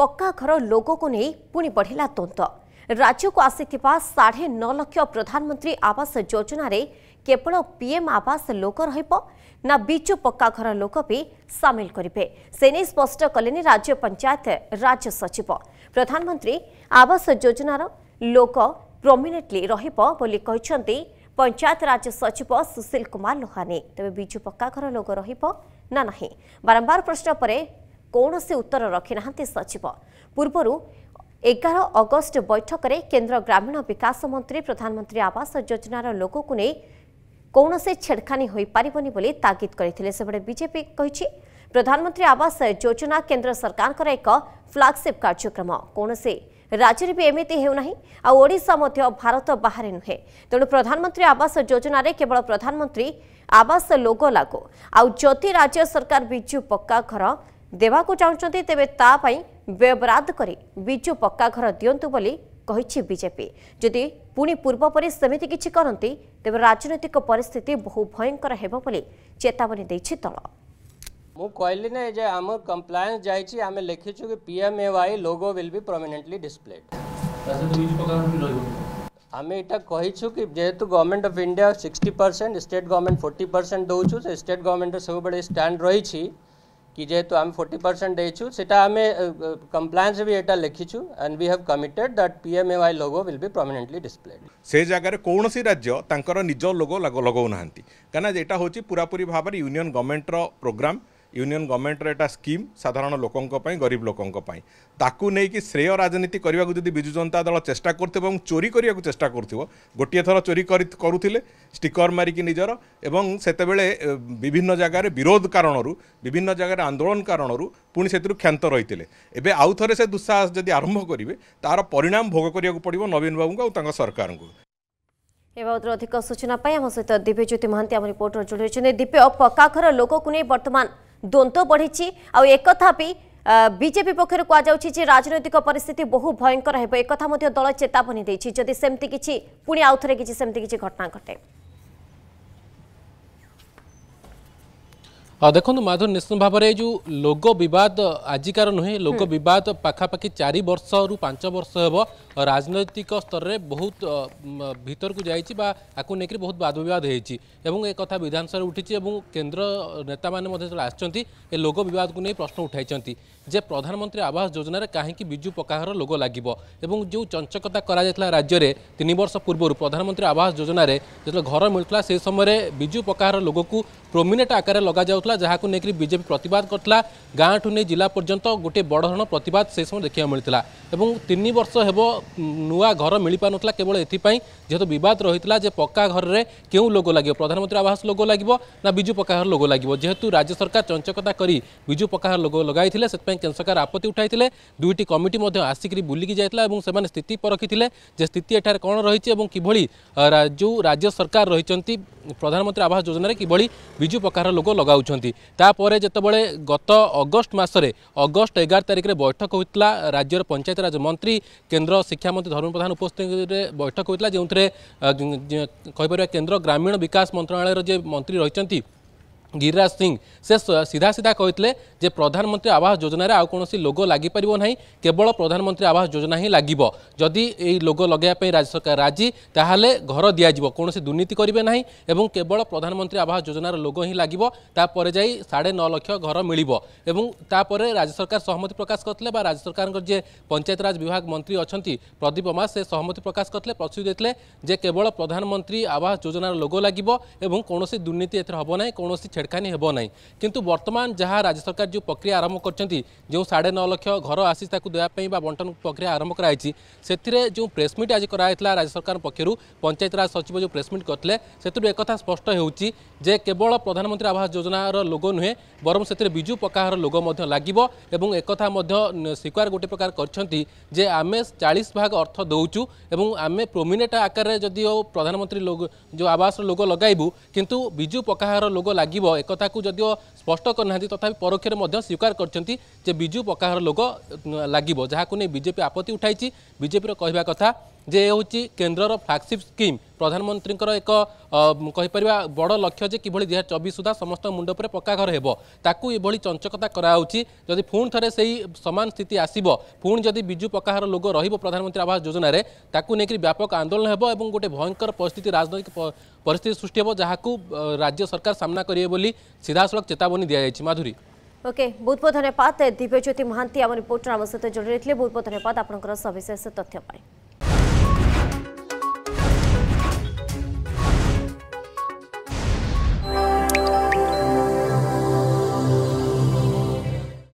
पक्का घर लोग को नहीं पुणि बढ़ला द्वंद राज्य को आसी साढ़े नौ नौलक्ष प्रधानमंत्री आवास योजन केवल पीएम आवास लोक रिजु पक्का घर लोक भी सामिल करे से नहीं स्पष्ट कले राज्य पंचायत राज्य सचिव प्रधानमंत्री आवास योजन लोक प्रमिनेटली रही पंचायत राज्य सचिव सुशील कुमार लोहानी तेज विजु पक्का घर लोग रही ना बारंबार प्रश्न पर କୌଣସି ଉତ୍ତର ରଖିନାହାନ୍ତି ସଚିବ ପୂର୍ବରୁ ଏଗାର ଅଗଷ୍ଟ ବୈଠକରେ କେନ୍ଦ୍ର ଗ୍ରାମୀଣ ବିକାଶ ମନ୍ତ୍ରୀ ପ୍ରଧାନମନ୍ତ୍ରୀ ଆବାସ ଯୋଜନାର ଲୋକକୁ ନେଇ କୌଣସି ଛେଡ଼ଖାନି ହୋଇପାରିବନି ବୋଲି ତାଗିଦ କରିଥିଲେ ସେବେଳେ ବିଜେପି କହିଛି ପ୍ରଧାନମନ୍ତ୍ରୀ ଆବାସ ଯୋଜନା କେନ୍ଦ୍ର ସରକାରଙ୍କର ଏକ ଫ୍ଲାଗସିପ୍ କାର୍ଯ୍ୟକ୍ରମ କୌଣସି ରାଜ୍ୟରେ ବି ଏମିତି ହେଉନାହିଁ ଆଉ ଓଡ଼ିଶା ମଧ୍ୟ ଭାରତ ବାହାରେ ନୁହେଁ ତେଣୁ ପ୍ରଧାନମନ୍ତ୍ରୀ ଆବାସ ଯୋଜନାରେ କେବଳ ପ୍ରଧାନମନ୍ତ୍ରୀ ଆବାସ ଲୋଗୋ ଲାଗୁ ଆଉ ଯଦି ରାଜ୍ୟ ସରକାର ବିଜୁ ପକ୍କା ଘର ଦେବାକୁ ଚାହୁଁଛନ୍ତି ତେବେ ତା ପାଇଁ ବ୍ୟୟବରାଦ କରି ବିଜୁ ପକ୍କା ଘର ଦିଅନ୍ତୁ ବୋଲି କହିଛି ବିଜେପି ଯଦି ପୁଣି ପୂର୍ବ ପରି ସେମିତି କିଛି କରନ୍ତି ତେବେ ରାଜନୈତିକ ପରିସ୍ଥିତି ବହୁ ଭୟଙ୍କର ହେବ ବୋଲି ଚେତାବନୀ ଦେଇଛି ଦଳ ମୁଁ କହିଲି ନା ଯେ ଆମର କମ୍ପ୍ଲାଏନ୍ସ ଯାଇଛି ଆମେ ଲେଖିଛୁ କି P M A Y logo will be prominently displayed ଆମେ ଏଇଟା କହିଛୁ କି ଯେହେତୁ government of India sixty percent state government forty percent ଦେଉଛୁ ସେ ଷ୍ଟେଟ୍ ଗଭର୍ଣ୍ଣମେଣ୍ଟର ସବୁବେଳେ ଷ୍ଟାଣ୍ଡ ରହିଛି कि जेहेतु आम फोर्टी परसेंट देटा आम कम्प्लायस भी लिखी लिखिछु and we have committed that P M Y logo will be prominently displayed से जगह कौन सी राज्य निज लोगो लगो लगाउ ना यहाँ हूँ होची पूरा पूरी यूनियन गवर्नमेंट रोग्राम प्रोग्राम ইউনিয়ন গভর্নমেন্টর এটা স্কিম সাধারণ লোক গরিব লোক তাকু নেই শ্রেয় রাজনীতি করা যদি বিজু জনতা দল চেষ্টা করুথিব এবং চোরি করা চেষ্টা করুথিব গোটিয়ে থর চোরি করুলে স্টিকর মারিকি নিজের এবং সেতবে বিভিন্ন জায়গার বিরোধ কারণরু বিভিন্ন জায়গার আন্দোলন কারণরু পুনি সেতিরু ক্ষান্ত রইতিলে এবে আউ থরে সে দুঃসাহস যদি আরম্ভ করবে তার পরিণাম ভোগ করা পড়ব নবীন বাবু আউ তাঙ্ক সরকার এ বাবদর অধিক সূচনা পাই আমার সহ দিব্যজ্যোতি মহান্তি আমার রিপোর্টর যোড়াইছেন দিব্য পকা লোককে নিয়ে বর্তমান দ্বন্দ্ব বড়িছে আকথা বি বিজেপি পক্ষর কুযাচ্ছে যে রাজনৈতিক পরিস্থিতি বহু ভয়ঙ্কর হব একথা দল চেতাবনী দিয়েছে যদি সেমতি কিছু পুঁ আউথরে কিছু সেমতি কিছু ঘটনা ঘটে ଦେଖନ୍ତୁ ମାଧୁର ନିଶ୍ଚିତ ଭାବରେ ଏ ଯେଉଁ ଲୋଗ ବିବାଦ ଆଜିକାର ନୁହେଁ ଲୋଗ ବିବାଦ ପାଖାପାଖି ଚାରି ବର୍ଷରୁ ପାଞ୍ଚ ବର୍ଷ ହେବ ରାଜନୈତିକ ସ୍ତରରେ ବହୁତ ଭିତରକୁ ଯାଇଛି ବା ଆକୁ ନେଇକରି ବହୁତ ବାଦବିବାଦ ହେଇଛି ଏବଂ ଏ କଥା ବିଧାନସଭାରେ ଉଠିଛି ଏବଂ କେନ୍ଦ୍ର ନେତାମାନେ ମଧ୍ୟ ଯେତେବେଳେ ଆସିଛନ୍ତି ଏ ଲୋଗ ବିବାଦକୁ ନେଇ ପ୍ରଶ୍ନ ଉଠାଇଛନ୍ତି ଯେ ପ୍ରଧାନମନ୍ତ୍ରୀ ଆବାସ ଯୋଜନାରେ କାହିଁକି ବିଜୁ ପକ୍କାଘର ଲୋଗ ଲାଗିବ ଏବଂ ଯେଉଁ ଚଞ୍ଚକତା କରାଯାଇଥିଲା ରାଜ୍ୟରେ ତିନି ବର୍ଷ ପୂର୍ବରୁ ପ୍ରଧାନମନ୍ତ୍ରୀ ଆବାସ ଯୋଜନାରେ ଯେତେବେଳେ ଘର ମିଳୁଥିଲା ସେହି ସମୟରେ ବିଜୁ ପକ୍କାଘର ଲୋଗକୁ ପ୍ରୋମିନେଟ୍ ଆକାରରେ ଲଗାଯାଉଥିଲା ହୋଇଥିଲା ଯାହାକୁ ନେଇକରି ବିଜେପି ପ୍ରତିବାଦ କରିଥିଲା ଗାଁଠୁ ନେଇ ଜିଲ୍ଲା ପର୍ଯ୍ୟନ୍ତ ଗୋଟିଏ ବଡ଼ ଧରଣ ପ୍ରତିବାଦ ସେ ସମୟରେ ଦେଖିବାକୁ ମିଳିଥିଲା ଏବଂ ତିନି ବର୍ଷ ହେବ ନୂଆ ଘର ମିଳିପାରୁନଥିଲା କେବଳ ଏଥିପାଇଁ ଯେହେତୁ ବିବାଦ ରହିଥିଲା ଯେ ପକ୍କା ଘରରେ କେଉଁ ଲୋଗୋ ଲାଗିବ ପ୍ରଧାନମନ୍ତ୍ରୀ ଆବାସ ଲୋଗୋ ଲାଗିବ ନା ବିଜୁ ପକ୍କା ଘର ଲୋଗୋ ଲାଗିବ ଯେହେତୁ ରାଜ୍ୟ ସରକାର ଚଞ୍ଚକତା କରି ବିଜୁ ପକ୍କା ଘର ଲୋଗୋ ଲଗାଇଥିଲେ ସେଥିପାଇଁ କେନ୍ଦ୍ର ସରକାର ଆପତ୍ତି ଉଠାଇଥିଲେ ଦୁଇଟି କମିଟି ମଧ୍ୟ ଆସିକରି ବୁଲିକି ଯାଇଥିଲା ଏବଂ ସେମାନେ ସ୍ଥିତି ପରଖିଥିଲେ ଯେ ସ୍ଥିତି ଏଠାରେ କ'ଣ ରହିଛି ଏବଂ କିଭଳି ଯେଉଁ ରାଜ୍ୟ ସରକାର ରହିଛନ୍ତି ପ୍ରଧାନମନ୍ତ୍ରୀ ଆବାସ ଯୋଜନାରେ କିଭଳି ବିଜୁ ପକ୍କାର ଲୋକ ଲଗାଉଛନ୍ତି କରିଛନ୍ତି ତାପରେ ଯେତେବେଳେ ଗତ ଅଗଷ୍ଟ ମାସରେ ଅଗଷ୍ଟ ଏଗାର ତାରିଖରେ ବୈଠକ ହୋଇଥିଲା ରାଜ୍ୟର ପଞ୍ଚାୟତିରାଜ ମନ୍ତ୍ରୀ କେନ୍ଦ୍ର ଶିକ୍ଷାମନ୍ତ୍ରୀ ଧର୍ମ ପ୍ରଧାନ ଉପସ୍ଥିତିରେ ବୈଠକ ହୋଇଥିଲା ଯେଉଁଥିରେ କହିପାରିବା କେନ୍ଦ୍ର ଗ୍ରାମୀଣ ବିକାଶ ମନ୍ତ୍ରଣାଳୟର ଯେ ମନ୍ତ୍ରୀ ରହିଛନ୍ତି গিরিরাজ সিং সে সিধা সিধা কে যে প্রধানমন্ত্রী আবাস যোজনার આઉ કોણસી લોગો લાગીપાર નહીં કેવળ પ્રધાનમંત્રી આવાસ યોજના હિં લાગવ જદી એ લોગો લગાઇવા રાજ્ય સરકાર રાજી તાહલે ઘર દિયાଯିવ કોણસી দুর্নীতি করবে না এবং কেবল প্রধানমন্ত্রী আবাস যোজনার লোগো হি লাগিব তাপরে যাই সাড়ে ন লক্ষ ঘর মিলব এবং তাপরে রাজ্য সরকার সহমতি প্রকাশ করলে বা রাজ্য সরকার যে পঞ্চায়েতরাজ বিভাগ মন্ত্রী অনেক প্রদীপ অমা সে সহমতি প্রকাশ করলে প্রস্তুতি দিয়ে যে কেবল প্রধানমন্ত্রী আবাস যোজনার লোগো লাগিব এবং কোণী দুর্নীতি এতে হব না কোণী ଛେଡ଼ଖାନୀ ହେବ ନାହିଁ କିନ୍ତୁ ବର୍ତ୍ତମାନ ଯାହା ରାଜ୍ୟ ସରକାର ଯେଉଁ ପ୍ରକ୍ରିୟା ଆରମ୍ଭ କରିଛନ୍ତି ଯେଉଁ ସାଢ଼େ ନଅ ଲକ୍ଷ ଘର ଆସି ତାକୁ ଦେବା ପାଇଁ ବା ବଣ୍ଟନ ପ୍ରକ୍ରିୟା ଆରମ୍ଭ କରାଯାଇଛି ସେଥିରେ ଯେଉଁ ପ୍ରେସମିଟ୍ ଆଜି କରାଯାଇଥିଲା ରାଜ୍ୟ ସରକାରଙ୍କ ପକ୍ଷରୁ ପଞ୍ଚାୟତିରାଜ ସଚିବ ଯେଉଁ ପ୍ରେସମିଟ୍ କରିଥିଲେ ସେଥିରୁ ଏକଥା ସ୍ପଷ୍ଟ ହେଉଛି ଯେ କେବଳ ପ୍ରଧାନମନ୍ତ୍ରୀ ଆବାସ ଯୋଜନାର ଲୋଗୋ ନୁହେଁ ବରଂ ସେଥିରେ ବିଜୁ ପକ୍କାହାର ଲୋଗୋ ମଧ୍ୟ ଲାଗିବ ଏବଂ ଏକଥା ମଧ୍ୟ ସ୍ୱୀକାର ଗୋଟେ ପ୍ରକାର କରିଛନ୍ତି ଯେ ଆମେ ଚାଳିଶ ଭାଗ ଅର୍ଥ ଦେଉଛୁ ଏବଂ ଆମେ ପ୍ରୋମିନେଟ୍ ଆକାରରେ ଯଦିଓ ପ୍ରଧାନମନ୍ତ୍ରୀ ଲୋଗୋ ଯେଉଁ ଆବାସର ଲୋଗୋ ଲଗାଇବୁ କିନ୍ତୁ ବିଜୁ ପକ୍କାହାର ଲୋଗୋ ଲାଗିବ একথাকু যদিও স্পষ্ট করুনা তথাপি পরোক্ষে স্বীকার করছেন যে বিজু পকাহার লোক লাগবে যা বিজেপি আপত্তি উঠাইছি বিজেপির কহা কথা ଯେ ଏ ହେଉଛି କେନ୍ଦ୍ରର ଫ୍ଲାଗସିପ୍ ସ୍କିମ୍ ପ୍ରଧାନମନ୍ତ୍ରୀଙ୍କର ଏକ କହିପାରିବା ବଡ଼ ଲକ୍ଷ୍ୟ ଯେ କିଭଳି ଦୁଇ ହଜାର ଚବିଶ ସୁଦ୍ଧା ସମସ୍ତଙ୍କ ମୁଣ୍ଡ ଉପରେ ପକ୍କା ଘର ହେବ ତାକୁ ଏଭଳି ଚଞ୍ଚକତା କରାଯାଉଛି ଯଦି ପୁଣି ଥରେ ସେଇ ସମାନ ସ୍ଥିତି ଆସିବ ପୁଣି ଯଦି ବିଜୁ ପକ୍କାହାର ଲୋଗ ରହିବ ପ୍ରଧାନମନ୍ତ୍ରୀ ଆବାସ ଯୋଜନାରେ ତାକୁ ନେଇକରି ବ୍ୟାପକ ଆନ୍ଦୋଳନ ହେବ ଏବଂ ଗୋଟେ ଭୟଙ୍କର ପରିସ୍ଥିତି ରାଜନୈତିକ ପରିସ୍ଥିତି ସୃଷ୍ଟି ହେବ ଯାହାକୁ ରାଜ୍ୟ ସରକାର ସାମ୍ନା କରିବେ ବୋଲି ସିଧାସଳଖ ଚେତାବନୀ ଦିଆଯାଇଛି ମାଧୁରୀ ଓକେ ବହୁତ ବହୁତ ଧନ୍ୟବାଦ ଦିବ୍ୟଜ୍ୟୋତି ମହାନ୍ତି ଆମ ରିପୋର୍ଟର ଆମ ସହିତ ଯୋଡ଼ି ରହିଥିଲେ ବହୁତ ବହୁତ ଧନ୍ୟବାଦ ଆପଣଙ୍କର ସବିଶେଷ ତଥ୍ୟ ପାଇଁ